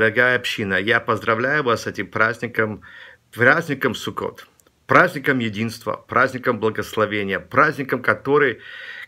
дорогая община, я поздравляю вас с этим праздником, праздником Суккот праздником единства, праздником благословения, праздником, который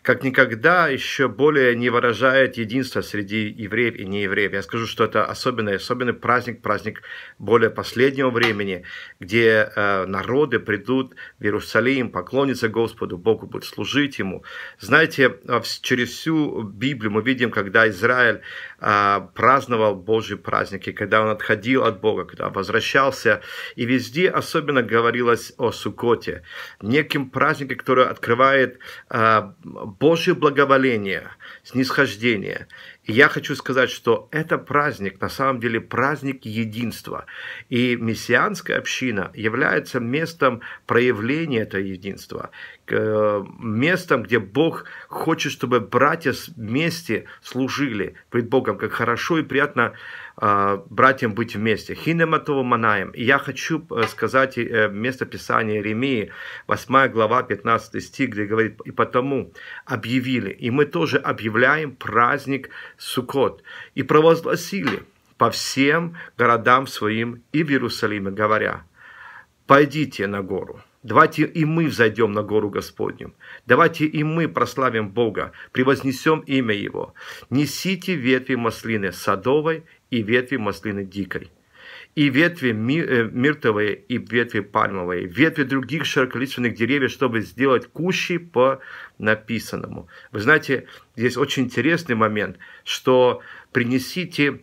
как никогда еще более не выражает единство среди евреев и неевреев. Я скажу, что это особенный, особенный праздник, праздник более последнего времени, где э, народы придут в Иерусалим, поклонятся Господу, Богу будут служить Ему. Знаете, а, через всю Библию мы видим, когда Израиль э, праздновал Божьи праздники, когда он отходил от Бога, когда возвращался, и везде особенно говорилось о Сукоте, неким праздником, который открывает а, Божье благоволение, снисхождение. И я хочу сказать, что это праздник, на самом деле праздник единства. И мессианская община является местом проявления этого единства, местом, где Бог хочет, чтобы братья вместе служили пред Богом, как хорошо и приятно а, братьям быть вместе. Хинематова Манаем. И я хочу э, сказать э, место Писания, послание Еремии, 8 глава, 15 стих, где говорит, «И потому объявили, и мы тоже объявляем праздник Суккот, и провозгласили по всем городам своим и в Иерусалиме, говоря, «Пойдите на гору». Давайте и мы взойдем на гору Господню. Давайте и мы прославим Бога, превознесем имя Его. Несите ветви маслины садовой и ветви маслины дикой и ветви э, миртовые, и ветви пальмовые, ветви других широколиственных деревьев, чтобы сделать кущи по написанному. Вы знаете, здесь очень интересный момент, что принесите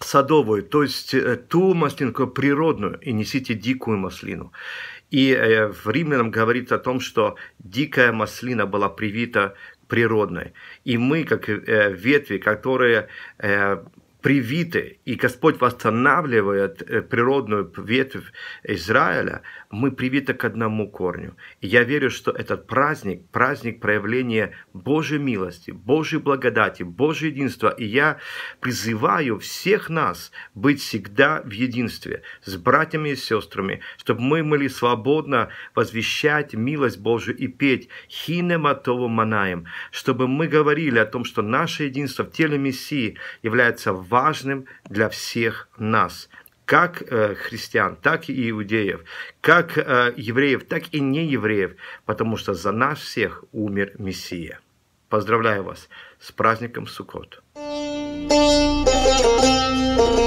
садовую, то есть э, ту маслинку природную, и несите дикую маслину. И э, в Римлянам говорится о том, что дикая маслина была привита природной. И мы, как ветви, которые привиты, и Господь восстанавливает э, природную ветвь Израиля, мы привиты к одному корню. И я верю, что этот праздник, праздник проявления Божьей милости, Божьей благодати, Божьего единства. И я призываю всех нас быть всегда в единстве с братьями и сестрами, чтобы мы могли свободно возвещать милость Божию и петь «Хинематову манаем», чтобы мы говорили о том, что наше единство в теле Мессии является важным важным для всех нас как э, христиан, так и иудеев, как э, евреев, так и неевреев, потому что за нас всех умер Мессия. Поздравляю вас с праздником Суккот! thank you